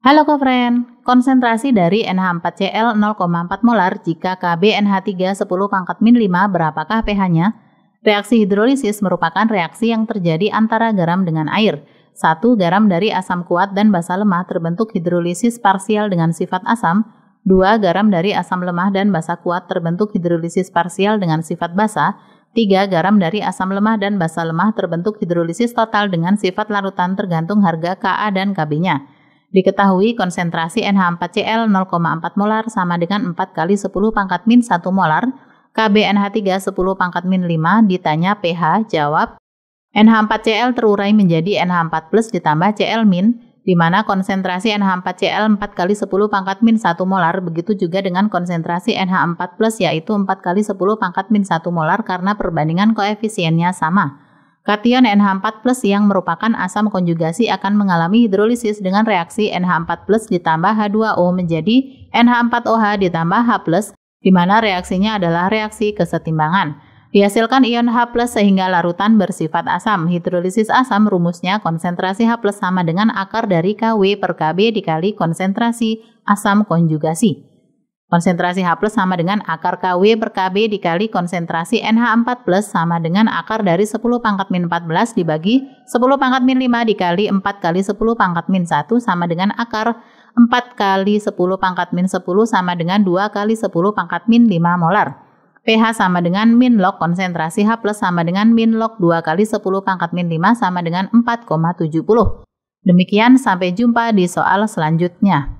Halo kofren, konsentrasi dari NH4Cl 0,4 molar jika Kb NH3 10 pangkat min 5 berapakah pH-nya? Reaksi hidrolisis merupakan reaksi yang terjadi antara garam dengan air. Satu garam dari asam kuat dan basa lemah terbentuk hidrolisis parsial dengan sifat asam. Dua garam dari asam lemah dan basa kuat terbentuk hidrolisis parsial dengan sifat basa. Tiga garam dari asam lemah dan basa lemah terbentuk hidrolisis total dengan sifat larutan tergantung harga Ka dan Kb-nya. Diketahui konsentrasi NH4Cl 0,4 molar sama dengan 4 kali 10 pangkat min 1 molar, KBNH3 10 pangkat min 5 ditanya pH, jawab NH4Cl terurai menjadi NH4 plus ditambah Cl min, di mana konsentrasi NH4Cl 4 kali 10 pangkat min 1 molar, begitu juga dengan konsentrasi NH4 plus yaitu 4 kali 10 pangkat min 1 molar karena perbandingan koefisiennya sama. Kation NH4 yang merupakan asam konjugasi akan mengalami hidrolisis dengan reaksi NH4 ditambah H2O menjadi NH4OH ditambah H di mana reaksinya adalah reaksi kesetimbangan. Dihasilkan ion H sehingga larutan bersifat asam. Hidrolisis asam rumusnya konsentrasi H sama dengan akar dari Kw per Kb dikali konsentrasi asam konjugasi. Konsentrasi H plus sama dengan akar KW per KB dikali konsentrasi NH4 plus sama dengan akar dari 10 pangkat min 14 dibagi 10 pangkat min 5 dikali 4 kali 10 pangkat min 1 sama dengan akar 4 kali 10 pangkat min 10 sama dengan 2 kali 10 pangkat min 5 molar. pH sama dengan min log konsentrasi H plus sama dengan min log 2 kali 10 pangkat min 5 sama dengan 4,70. Demikian sampai jumpa di soal selanjutnya.